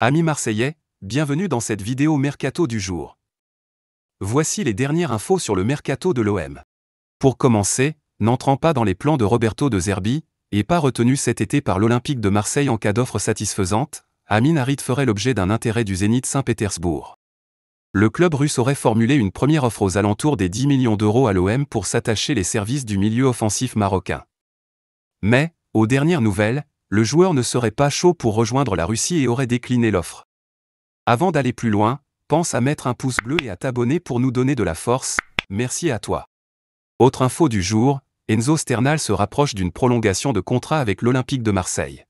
Amis marseillais, bienvenue dans cette vidéo mercato du jour. Voici les dernières infos sur le mercato de l'OM. Pour commencer, n'entrant pas dans les plans de Roberto de Zerbi, et pas retenu cet été par l'Olympique de Marseille en cas d'offre satisfaisante, Amin Harit ferait l'objet d'un intérêt du Zénith Saint-Pétersbourg. Le club russe aurait formulé une première offre aux alentours des 10 millions d'euros à l'OM pour s'attacher les services du milieu offensif marocain. Mais, aux dernières nouvelles, le joueur ne serait pas chaud pour rejoindre la Russie et aurait décliné l'offre. Avant d'aller plus loin, pense à mettre un pouce bleu et à t'abonner pour nous donner de la force, merci à toi. Autre info du jour, Enzo Sternal se rapproche d'une prolongation de contrat avec l'Olympique de Marseille.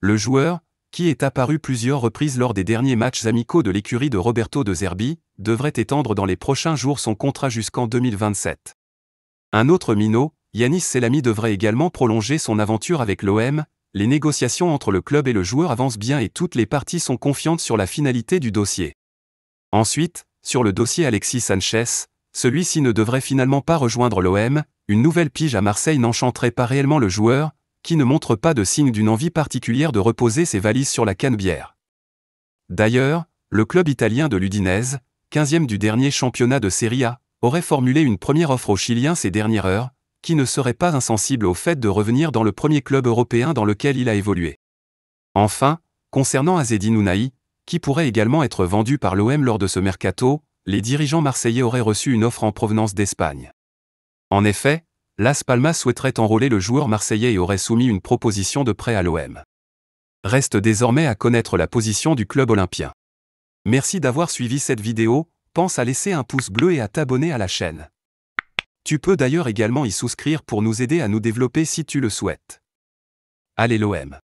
Le joueur, qui est apparu plusieurs reprises lors des derniers matchs amicaux de l'écurie de Roberto de Zerbi, devrait étendre dans les prochains jours son contrat jusqu'en 2027. Un autre minot, Yanis Selami devrait également prolonger son aventure avec l'OM, les négociations entre le club et le joueur avancent bien et toutes les parties sont confiantes sur la finalité du dossier. Ensuite, sur le dossier Alexis Sanchez, celui-ci ne devrait finalement pas rejoindre l'OM, une nouvelle pige à Marseille n'enchanterait pas réellement le joueur, qui ne montre pas de signe d'une envie particulière de reposer ses valises sur la canebière. D'ailleurs, le club italien de l'Udinese, 15e du dernier championnat de Serie A, aurait formulé une première offre aux Chiliens ces dernières heures, qui ne serait pas insensible au fait de revenir dans le premier club européen dans lequel il a évolué. Enfin, concernant Azedine Nounaï, qui pourrait également être vendu par l'OM lors de ce mercato, les dirigeants marseillais auraient reçu une offre en provenance d'Espagne. En effet, Las Palmas souhaiterait enrôler le joueur marseillais et aurait soumis une proposition de prêt à l'OM. Reste désormais à connaître la position du club olympien. Merci d'avoir suivi cette vidéo, pense à laisser un pouce bleu et à t'abonner à la chaîne. Tu peux d'ailleurs également y souscrire pour nous aider à nous développer si tu le souhaites. Allez l'OM